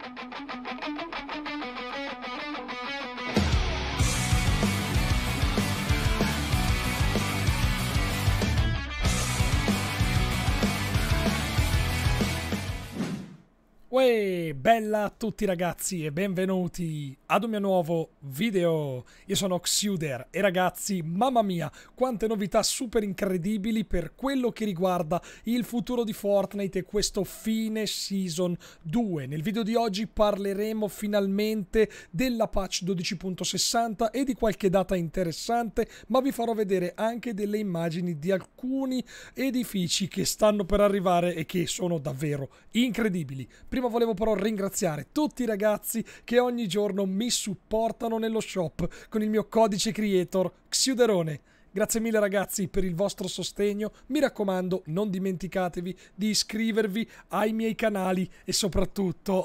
フフフフ。Uè, bella a tutti ragazzi e benvenuti ad un mio nuovo video. Io sono Xuder e ragazzi, mamma mia, quante novità super incredibili per quello che riguarda il futuro di Fortnite e questo fine season 2. Nel video di oggi parleremo finalmente della patch 12.60 e di qualche data interessante, ma vi farò vedere anche delle immagini di alcuni edifici che stanno per arrivare e che sono davvero incredibili. Prima prima volevo però ringraziare tutti i ragazzi che ogni giorno mi supportano nello shop con il mio codice creator Xiuderone. Grazie mille ragazzi per il vostro sostegno, mi raccomando non dimenticatevi di iscrivervi ai miei canali e soprattutto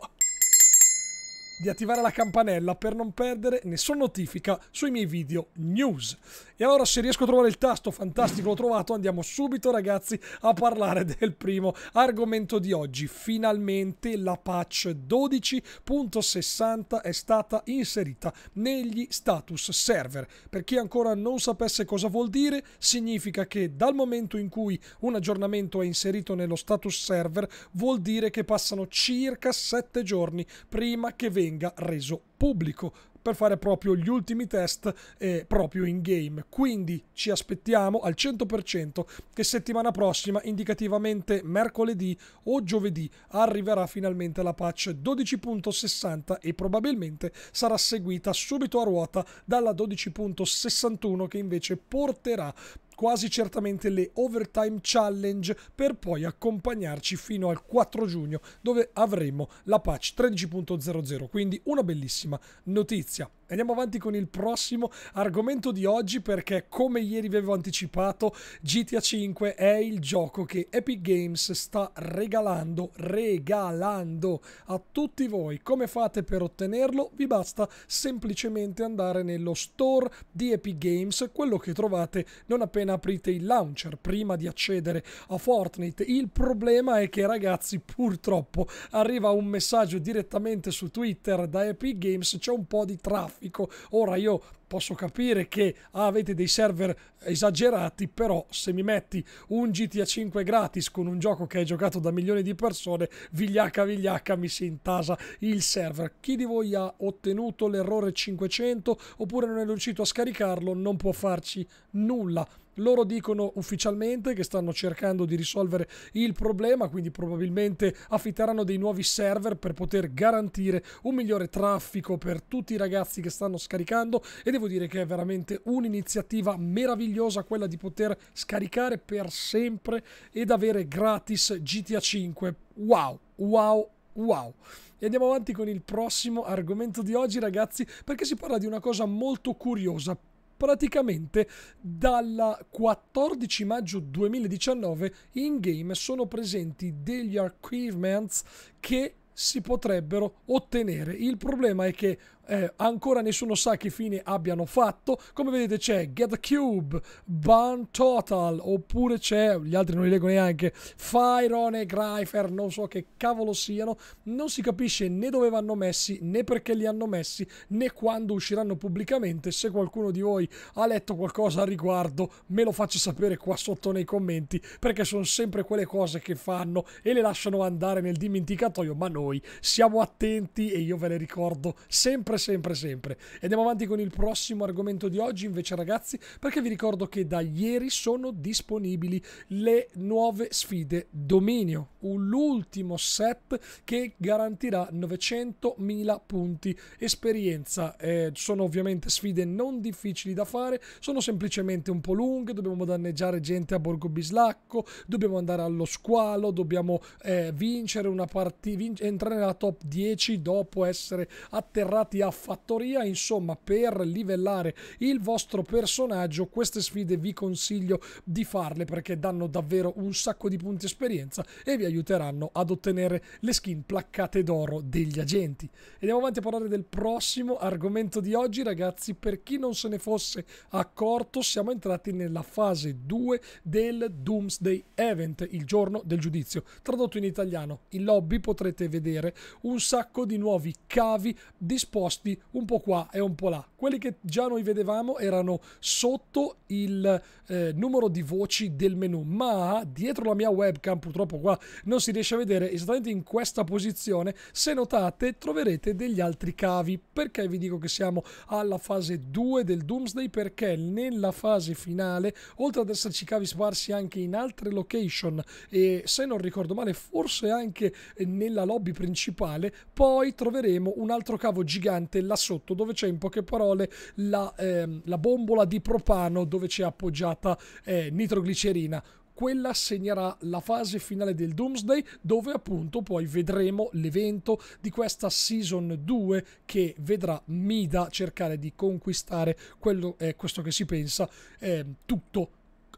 di attivare la campanella per non perdere nessuna notifica sui miei video news. E allora se riesco a trovare il tasto, fantastico, l'ho trovato, andiamo subito ragazzi a parlare del primo argomento di oggi. Finalmente la patch 12.60 è stata inserita negli status server. Per chi ancora non sapesse cosa vuol dire, significa che dal momento in cui un aggiornamento è inserito nello status server, vuol dire che passano circa 7 giorni prima che venga venga reso pubblico per fare proprio gli ultimi test eh, proprio in game. Quindi ci aspettiamo al 100% che settimana prossima, indicativamente mercoledì o giovedì, arriverà finalmente la patch 12.60 e probabilmente sarà seguita subito a ruota dalla 12.61 che invece porterà quasi certamente le Overtime Challenge per poi accompagnarci fino al 4 giugno dove avremo la patch 13.00, quindi una bellissima notizia. Andiamo avanti con il prossimo argomento di oggi perché come ieri vi avevo anticipato GTA 5 è il gioco che Epic Games sta regalando, regalando a tutti voi. Come fate per ottenerlo? Vi basta semplicemente andare nello store di Epic Games, quello che trovate non appena aprite il launcher prima di accedere a Fortnite. Il problema è che ragazzi purtroppo arriva un messaggio direttamente su Twitter da Epic Games, c'è un po' di traffico grafico. Ora io posso capire che ah, avete dei server esagerati, però se mi metti un GTA 5 gratis con un gioco che è giocato da milioni di persone, vigliacca vigliacca mi si intasa il server. Chi di voi ha ottenuto l'errore 500 oppure non è riuscito a scaricarlo non può farci nulla. Loro dicono ufficialmente che stanno cercando di risolvere il problema, quindi probabilmente affitteranno dei nuovi server per poter garantire un migliore traffico per tutti i ragazzi che stanno scaricando e devo devo dire che è veramente un'iniziativa meravigliosa quella di poter scaricare per sempre ed avere gratis GTA 5. Wow, wow, wow. E andiamo avanti con il prossimo argomento di oggi, ragazzi, perché si parla di una cosa molto curiosa. Praticamente dal 14 maggio 2019 in game sono presenti degli achievements che si potrebbero ottenere. Il problema è che eh, ancora nessuno sa che fine abbiano fatto. Come vedete c'è Get the Cube, Ban Total, oppure c'è, gli altri non li leggo neanche, Firone, Greifer, non so che cavolo siano. Non si capisce né dove vanno messi, né perché li hanno messi, né quando usciranno pubblicamente. Se qualcuno di voi ha letto qualcosa al riguardo, me lo faccia sapere qua sotto nei commenti, perché sono sempre quelle cose che fanno e le lasciano andare nel dimenticatoio, ma noi siamo attenti e io ve le ricordo sempre sempre, sempre, sempre. E andiamo avanti con il prossimo argomento di oggi, invece, ragazzi, perché vi ricordo che da ieri sono disponibili le nuove sfide dominio. L'ultimo set che garantirà 900.000 punti esperienza. Eh, sono ovviamente sfide non difficili da fare, sono semplicemente un po' lunghe, dobbiamo danneggiare gente a Borgo Bislacco, dobbiamo andare allo squalo, dobbiamo eh, vincere una partita, vin entrare nella top 10 dopo essere atterrati a fattoria, insomma per livellare il vostro personaggio queste sfide vi consiglio di farle perché danno davvero un sacco di punti esperienza e vi aiuteranno ad ottenere le skin placcate d'oro degli agenti. Andiamo avanti a parlare del prossimo argomento di oggi ragazzi, per chi non se ne fosse accorto siamo entrati nella fase 2 del Doomsday Event, il giorno del giudizio. Tradotto in italiano, in lobby potrete vedere un sacco di nuovi cavi disposti posti un po' qua e un po' là. Quelli che già noi vedevamo erano sotto il eh, numero di voci del menu, ma dietro la mia webcam, purtroppo qua non si riesce a vedere, esattamente in questa posizione, se notate troverete degli altri cavi. Perché vi dico che siamo alla fase 2 del Doomsday? Perché nella fase finale, oltre ad esserci cavi sparsi anche in altre location e se non ricordo male forse anche nella lobby principale, poi troveremo un altro cavo gigante gigante là sotto dove c'è in poche parole la, eh, la bombola di propano dove c'è appoggiata eh, nitroglicerina quella segnerà la fase finale del Doomsday dove appunto poi vedremo l'evento di questa season 2 che vedrà Mida cercare di conquistare quello, eh, questo che si pensa eh, tutto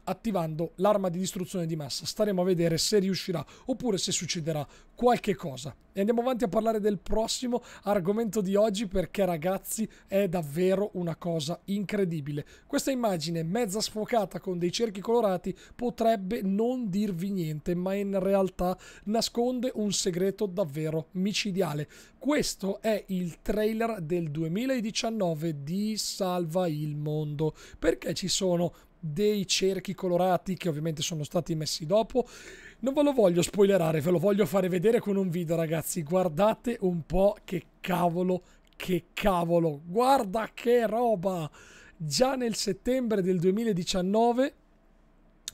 attivando l'arma di distruzione di massa. Staremo a vedere se riuscirà oppure se succederà qualche cosa. E andiamo avanti a parlare del prossimo argomento di oggi perché ragazzi è davvero una cosa incredibile. Questa immagine mezza sfocata con dei cerchi colorati potrebbe non dirvi niente ma in realtà nasconde un segreto davvero micidiale. Questo è il trailer del 2019 di Salva il Mondo perché ci sono dei cerchi colorati che ovviamente sono stati messi dopo. Non ve lo voglio spoilerare, ve lo voglio fare vedere con un video ragazzi, guardate un po' che cavolo, che cavolo, guarda che roba! Già nel settembre del 2019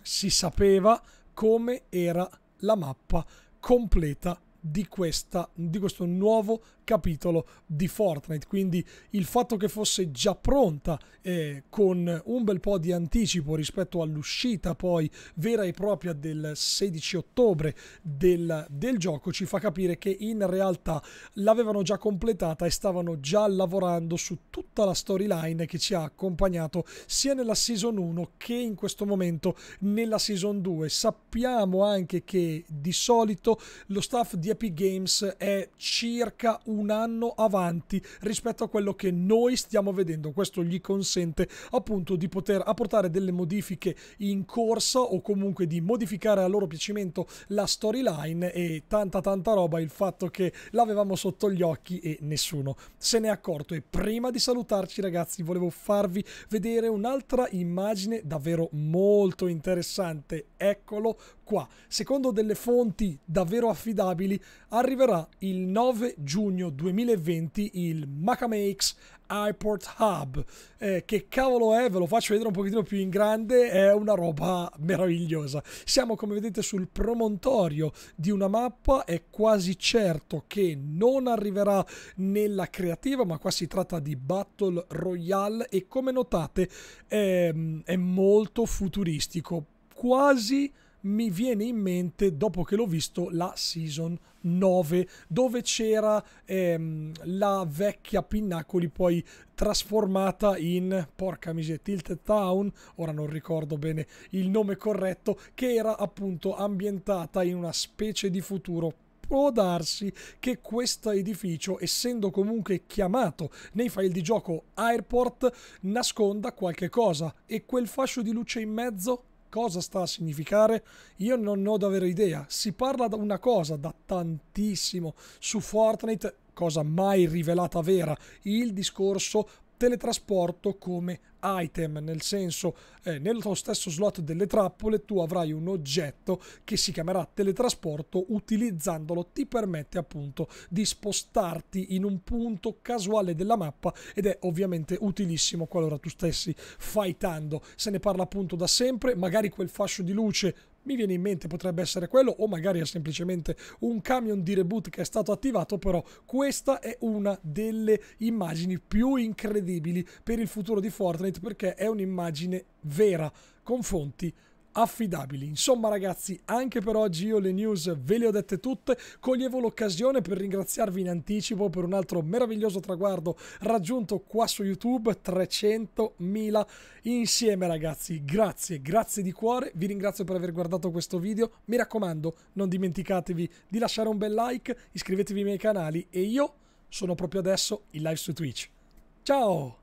si sapeva come era la mappa completa di, questa, di questo nuovo capitolo di Fortnite. Quindi il fatto che fosse già pronta eh, con un bel po' di anticipo rispetto all'uscita poi vera e propria del 16 ottobre del, del gioco ci fa capire che in realtà l'avevano già completata e stavano già lavorando su tutta la storyline che ci ha accompagnato sia nella season 1 che in questo momento nella season 2. Sappiamo anche che di solito lo staff di Epic Games è circa un anno avanti rispetto a quello che noi stiamo vedendo. Questo gli consente appunto di poter apportare delle modifiche in corsa o comunque di modificare a loro piacimento la storyline e tanta tanta roba il fatto che l'avevamo sotto gli occhi e nessuno se ne è accorto. E prima di salutarci ragazzi volevo farvi vedere un'altra immagine davvero molto interessante. Eccolo qua, secondo delle fonti davvero affidabili, arriverà il 9 giugno 2020 il Macamakes Airport Hub. Eh, che cavolo è? Ve lo faccio vedere un pochettino più in grande, è una roba meravigliosa. Siamo come vedete sul promontorio di una mappa, è quasi certo che non arriverà nella creativa, ma qua si tratta di Battle Royale e come notate è, ehm, è molto futuristico, quasi mi viene in mente, dopo che l'ho visto, la Season 9, dove c'era ehm, la vecchia Pinnacoli poi trasformata in, porca miseria, Tilted Town, ora non ricordo bene il nome corretto, che era appunto ambientata in una specie di futuro può darsi che questo edificio, essendo comunque chiamato nei file di gioco Airport, nasconda qualche cosa. E quel fascio di luce in mezzo? cosa sta a significare, io non ho davvero idea. Si parla di una cosa da tantissimo su Fortnite cosa mai rivelata vera, il discorso teletrasporto come item, nel senso eh, nello stesso slot delle trappole tu avrai un oggetto che si chiamerà teletrasporto, utilizzandolo ti permette appunto di spostarti in un punto casuale della mappa ed è ovviamente utilissimo qualora tu stessi fightando. Se ne parla appunto da sempre, magari quel fascio di luce mi viene in mente potrebbe essere quello o magari è semplicemente un camion di reboot che è stato attivato però questa è una delle immagini più incredibili per il futuro di Fortnite perché è un'immagine vera con fonti affidabili. Insomma ragazzi, anche per oggi io le news ve le ho dette tutte, coglievo l'occasione per ringraziarvi in anticipo per un altro meraviglioso traguardo raggiunto qua su YouTube, 300.000 insieme ragazzi. Grazie, grazie di cuore, vi ringrazio per aver guardato questo video, mi raccomando non dimenticatevi di lasciare un bel like, iscrivetevi ai miei canali e io sono proprio adesso in live su Twitch. Ciao!